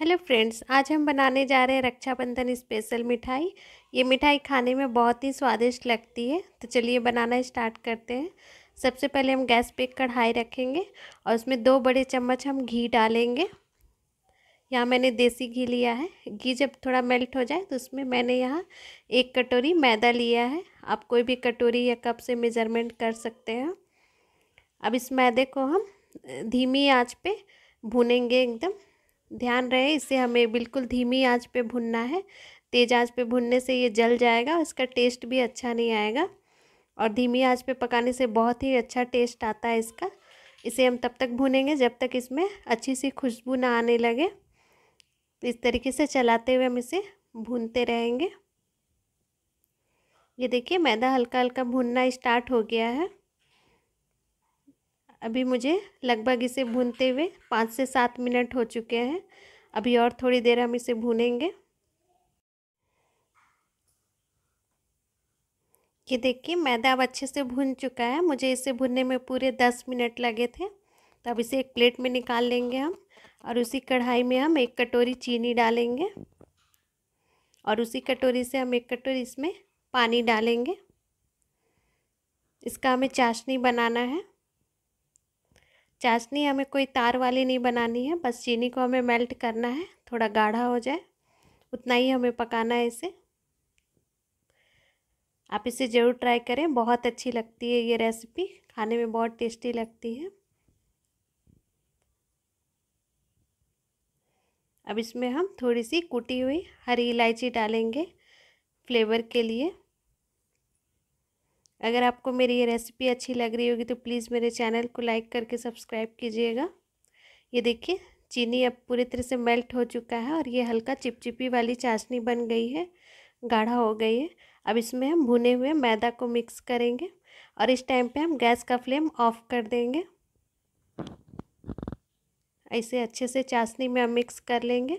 hello friends आज हम बनाने जा रहे हैं रक्षाबंधन स्पेशल मिठाई ये मिठाई खाने में बहुत ही स्वादिष्ट लगती है तो चलिए बनाना स्टार्ट करते हैं सबसे पहले हम गैस पे कढ़ाई रखेंगे और उसमें दो बड़े चम्मच हम घी डालेंगे यहाँ मैंने देसी घी लिया है घी जब थोड़ा मेल्ट हो जाए तो उसमें मैंने यहाँ एक कटोरी मैदा लिया है आप कोई भी कटोरी या कप से मेजरमेंट कर सकते हैं अब इस मैदे को हम धीमी आँच पर भुनेंगे एकदम ध्यान रहे इसे हमें बिल्कुल धीमी आंच पे भुनना है तेज़ आंच पे भुनने से ये जल जाएगा इसका टेस्ट भी अच्छा नहीं आएगा और धीमी आंच पे पकाने से बहुत ही अच्छा टेस्ट आता है इसका इसे हम तब तक भुनेंगे जब तक इसमें अच्छी सी खुशबू ना आने लगे इस तरीके से चलाते हुए हम इसे भूनते रहेंगे ये देखिए मैदा हल्का हल्का भुनना स्टार्ट हो गया है अभी मुझे लगभग इसे भूनते हुए पाँच से सात मिनट हो चुके हैं अभी और थोड़ी देर हम इसे भूनेंगे ये देखिए मैदा अब अच्छे से भून चुका है मुझे इसे भूनने में पूरे दस मिनट लगे थे तो अब इसे एक प्लेट में निकाल लेंगे हम और उसी कढ़ाई में हम एक कटोरी चीनी डालेंगे और उसी कटोरी से हम एक कटोरी इसमें पानी डालेंगे इसका हमें चाशनी बनाना है चाशनी हमें कोई तार वाली नहीं बनानी है बस चीनी को हमें मेल्ट करना है थोड़ा गाढ़ा हो जाए उतना ही हमें पकाना है इसे आप इसे ज़रूर ट्राई करें बहुत अच्छी लगती है ये रेसिपी खाने में बहुत टेस्टी लगती है अब इसमें हम थोड़ी सी कुटी हुई हरी इलायची डालेंगे फ्लेवर के लिए अगर आपको मेरी ये रेसिपी अच्छी लग रही होगी तो प्लीज़ मेरे चैनल को लाइक करके सब्सक्राइब कीजिएगा ये देखिए चीनी अब पूरी तरह से मेल्ट हो चुका है और ये हल्का चिपचिपी वाली चाशनी बन गई है गाढ़ा हो गई है अब इसमें हम भुने हुए मैदा को मिक्स करेंगे और इस टाइम पे हम गैस का फ्लेम ऑफ कर देंगे ऐसे अच्छे से चाशनी में हम मिक्स कर लेंगे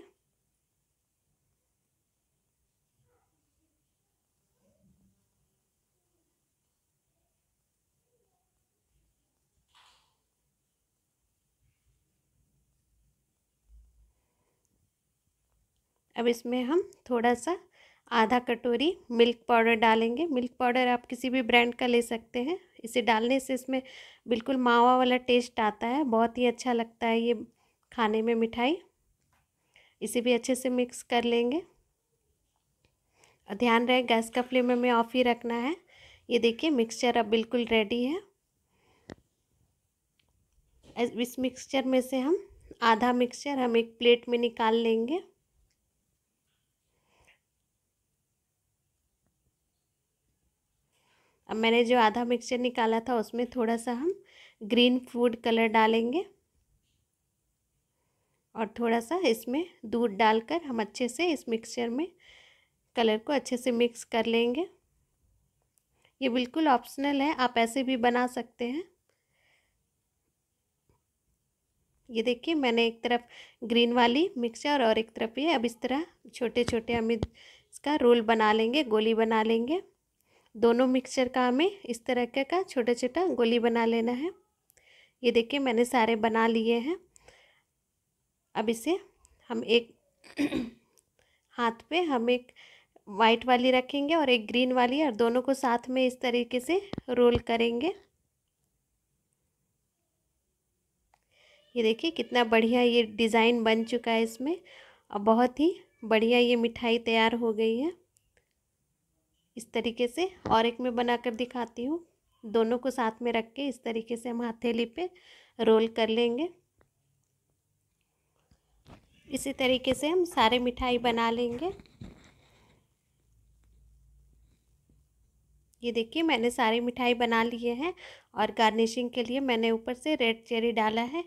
अब इसमें हम थोड़ा सा आधा कटोरी मिल्क पाउडर डालेंगे मिल्क पाउडर आप किसी भी ब्रांड का ले सकते हैं इसे डालने से इसमें बिल्कुल मावा वाला टेस्ट आता है बहुत ही अच्छा लगता है ये खाने में मिठाई इसे भी अच्छे से मिक्स कर लेंगे और ध्यान रहे गैस का फ्लेम हमें ऑफ ही रखना है ये देखिए मिक्सचर अब बिल्कुल रेडी है इस मिक्सचर में से हम आधा मिक्सचर हम एक प्लेट में निकाल लेंगे अब मैंने जो आधा मिक्सचर निकाला था उसमें थोड़ा सा हम ग्रीन फूड कलर डालेंगे और थोड़ा सा इसमें दूध डालकर हम अच्छे से इस मिक्सचर में कलर को अच्छे से मिक्स कर लेंगे ये बिल्कुल ऑप्शनल है आप ऐसे भी बना सकते हैं ये देखिए मैंने एक तरफ ग्रीन वाली मिक्सचर और एक तरफ ये अब इस तरह छोटे छोटे हम इसका रोल बना लेंगे गोली बना लेंगे दोनों मिक्सचर का हमें इस तरह का छोटा छोटा गोली बना लेना है ये देखिए मैंने सारे बना लिए हैं अब इसे हम एक हाथ पे हम एक वाइट वाली रखेंगे और एक ग्रीन वाली और दोनों को साथ में इस तरीके से रोल करेंगे ये देखिए कितना बढ़िया ये डिज़ाइन बन चुका है इसमें और बहुत ही बढ़िया ये मिठाई तैयार हो गई है इस तरीके से और एक में बनाकर दिखाती हूँ दोनों को साथ में रख के इस तरीके से हम हथेली पे रोल कर लेंगे इसी तरीके से हम सारे मिठाई बना लेंगे ये देखिए मैंने सारी मिठाई बना लिए हैं और गार्निशिंग के लिए मैंने ऊपर से रेड चेरी डाला है